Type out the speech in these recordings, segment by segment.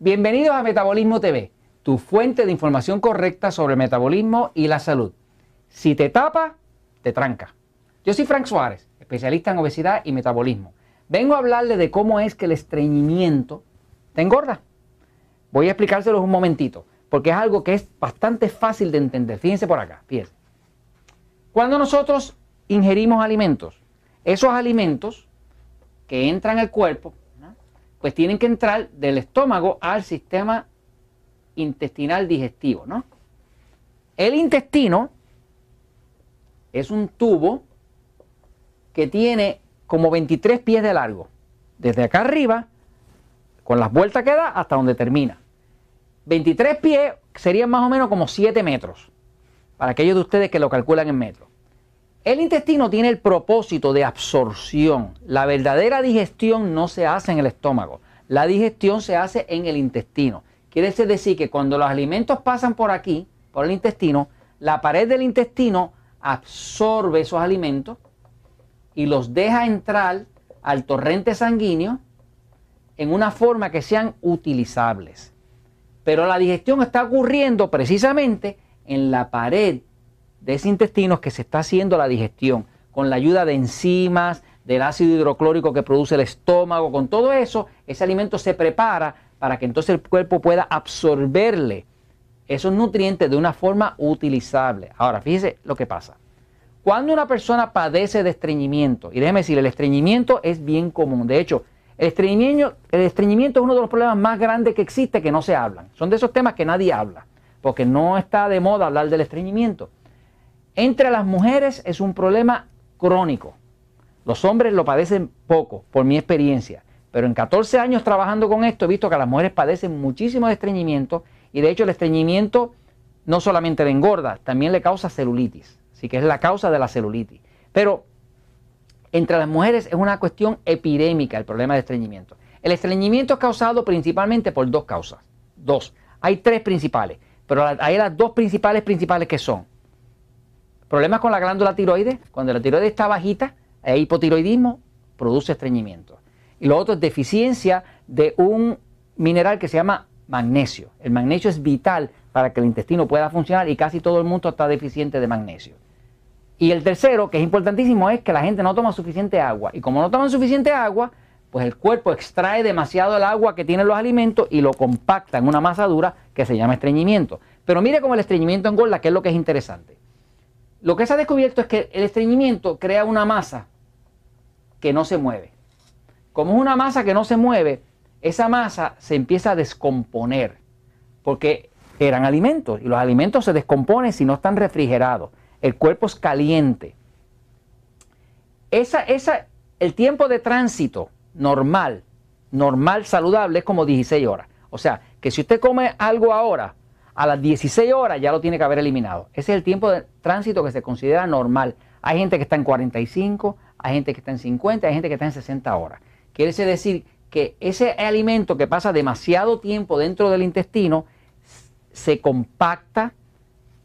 Bienvenidos a Metabolismo TV, tu fuente de información correcta sobre el metabolismo y la salud. Si te tapa, te tranca. Yo soy Frank Suárez, especialista en obesidad y metabolismo. Vengo a hablarle de cómo es que el estreñimiento te engorda. Voy a explicárselos un momentito, porque es algo que es bastante fácil de entender. Fíjense por acá, fíjense. Cuando nosotros ingerimos alimentos, esos alimentos que entran al cuerpo pues tienen que entrar del estómago al sistema intestinal digestivo, ¿no? El intestino es un tubo que tiene como 23 pies de largo, desde acá arriba, con las vueltas que da hasta donde termina. 23 pies serían más o menos como 7 metros, para aquellos de ustedes que lo calculan en metros. El intestino tiene el propósito de absorción. La verdadera digestión no se hace en el estómago. La digestión se hace en el intestino. Quiere decir que cuando los alimentos pasan por aquí, por el intestino, la pared del intestino absorbe esos alimentos y los deja entrar al torrente sanguíneo en una forma que sean utilizables. Pero la digestión está ocurriendo precisamente en la pared de ese intestino que se está haciendo la digestión, con la ayuda de enzimas, del ácido hidroclórico que produce el estómago, con todo eso, ese alimento se prepara para que entonces el cuerpo pueda absorberle esos nutrientes de una forma utilizable. Ahora, fíjese lo que pasa. Cuando una persona padece de estreñimiento, y déjeme decir, el estreñimiento es bien común. De hecho, el estreñimiento es uno de los problemas más grandes que existe que no se hablan. Son de esos temas que nadie habla, porque no está de moda hablar del estreñimiento. Entre las mujeres es un problema crónico. Los hombres lo padecen poco, por mi experiencia. Pero en 14 años trabajando con esto he visto que las mujeres padecen muchísimo de estreñimiento y de hecho el estreñimiento no solamente le engorda, también le causa celulitis. Así que es la causa de la celulitis. Pero entre las mujeres es una cuestión epidémica el problema de estreñimiento. El estreñimiento es causado principalmente por dos causas. Dos. Hay tres principales, pero hay las dos principales principales que son Problemas con la glándula tiroides, cuando la tiroides está bajita, el hipotiroidismo, produce estreñimiento. Y lo otro es deficiencia de un mineral que se llama magnesio. El magnesio es vital para que el intestino pueda funcionar y casi todo el mundo está deficiente de magnesio. Y el tercero, que es importantísimo, es que la gente no toma suficiente agua. Y como no toman suficiente agua, pues el cuerpo extrae demasiado el agua que tienen los alimentos y lo compacta en una masa dura que se llama estreñimiento. Pero mire cómo el estreñimiento engorda, que es lo que es interesante. Lo que se ha descubierto es que el estreñimiento crea una masa que no se mueve. Como es una masa que no se mueve, esa masa se empieza a descomponer, porque eran alimentos y los alimentos se descomponen si no están refrigerados. El cuerpo es caliente. Esa, el tiempo de tránsito normal, normal, saludable, es como 16 horas. O sea, que si usted come algo ahora, a las 16 horas ya lo tiene que haber eliminado. Ese es el tiempo de tránsito que se considera normal. Hay gente que está en 45, hay gente que está en 50, hay gente que está en 60 horas. Quiere decir que ese alimento que pasa demasiado tiempo dentro del intestino se compacta,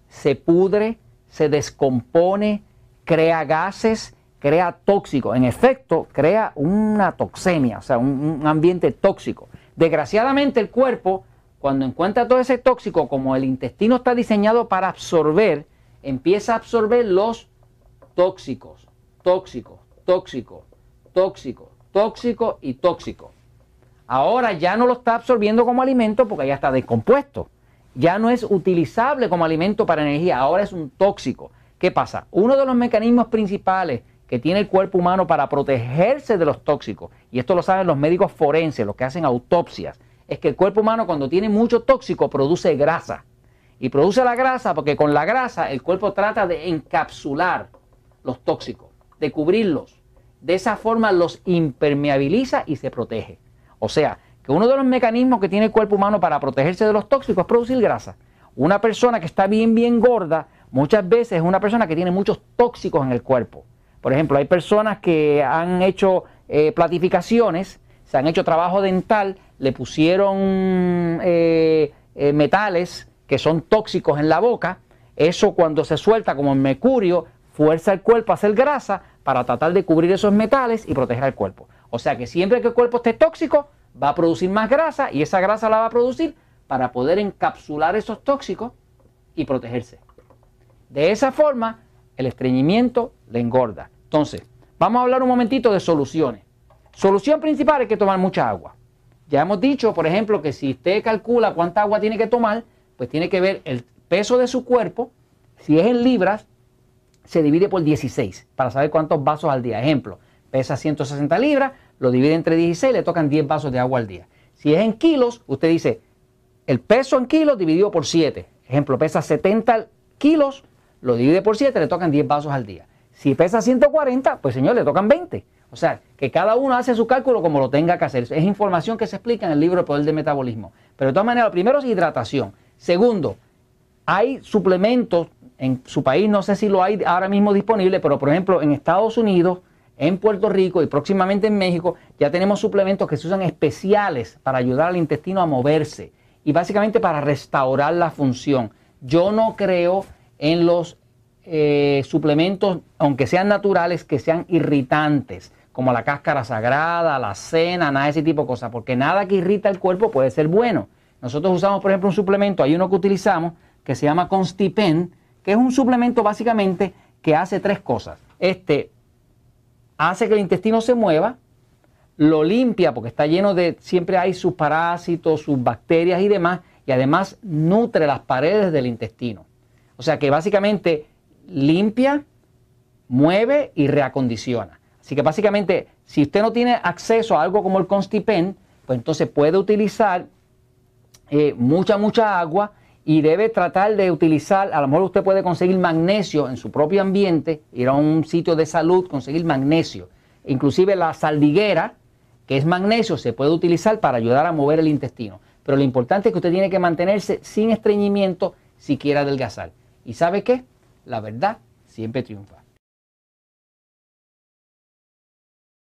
se pudre, se descompone, crea gases, crea tóxico En efecto, crea una toxemia, o sea, un ambiente tóxico. Desgraciadamente el cuerpo cuando encuentra todo ese tóxico, como el intestino está diseñado para absorber, empieza a absorber los tóxicos, tóxicos, tóxicos, tóxicos, tóxicos y tóxicos. Ahora ya no lo está absorbiendo como alimento porque ya está descompuesto. Ya no es utilizable como alimento para energía, ahora es un tóxico. ¿Qué pasa? Uno de los mecanismos principales que tiene el cuerpo humano para protegerse de los tóxicos, y esto lo saben los médicos forenses, los que hacen autopsias, es que el cuerpo humano cuando tiene mucho tóxico produce grasa. Y produce la grasa porque con la grasa el cuerpo trata de encapsular los tóxicos, de cubrirlos. De esa forma los impermeabiliza y se protege. O sea, que uno de los mecanismos que tiene el cuerpo humano para protegerse de los tóxicos es producir grasa. Una persona que está bien, bien gorda, muchas veces es una persona que tiene muchos tóxicos en el cuerpo. Por ejemplo, hay personas que han hecho eh, platificaciones, se han hecho trabajo dental, le pusieron eh, eh, metales que son tóxicos en la boca, eso cuando se suelta como el mercurio, fuerza el cuerpo a hacer grasa para tratar de cubrir esos metales y proteger al cuerpo. O sea que siempre que el cuerpo esté tóxico, va a producir más grasa y esa grasa la va a producir para poder encapsular esos tóxicos y protegerse. De esa forma, el estreñimiento le engorda. Entonces, vamos a hablar un momentito de soluciones. Solución principal es que tomar mucha agua. Ya hemos dicho, por ejemplo, que si usted calcula cuánta agua tiene que tomar, pues tiene que ver el peso de su cuerpo, si es en libras, se divide por 16 para saber cuántos vasos al día. Ejemplo, pesa 160 libras, lo divide entre 16, le tocan 10 vasos de agua al día. Si es en kilos, usted dice el peso en kilos dividido por 7. Ejemplo, pesa 70 kilos, lo divide por 7, le tocan 10 vasos al día. Si pesa 140, pues señor, le tocan 20. O sea, que cada uno hace su cálculo como lo tenga que hacer. Es información que se explica en el libro El Poder del Metabolismo. Pero de todas maneras, lo primero es hidratación. Segundo, hay suplementos, en su país no sé si lo hay ahora mismo disponible, pero por ejemplo en Estados Unidos, en Puerto Rico y próximamente en México, ya tenemos suplementos que se usan especiales para ayudar al intestino a moverse y básicamente para restaurar la función. Yo no creo en los eh, suplementos, aunque sean naturales, que sean irritantes como la cáscara sagrada, la cena, nada de ese tipo de cosas, porque nada que irrita el cuerpo puede ser bueno. Nosotros usamos, por ejemplo, un suplemento, hay uno que utilizamos que se llama Constipen, que es un suplemento básicamente que hace tres cosas. Este hace que el intestino se mueva, lo limpia porque está lleno de, siempre hay sus parásitos, sus bacterias y demás, y además nutre las paredes del intestino. O sea que básicamente limpia, mueve y reacondiciona. Así que básicamente, si usted no tiene acceso a algo como el Constipen, pues entonces puede utilizar eh, mucha, mucha agua y debe tratar de utilizar, a lo mejor usted puede conseguir magnesio en su propio ambiente, ir a un sitio de salud, conseguir magnesio. Inclusive la saldiguera, que es magnesio, se puede utilizar para ayudar a mover el intestino. Pero lo importante es que usted tiene que mantenerse sin estreñimiento siquiera quiere adelgazar. ¿Y sabe qué? La verdad siempre triunfa.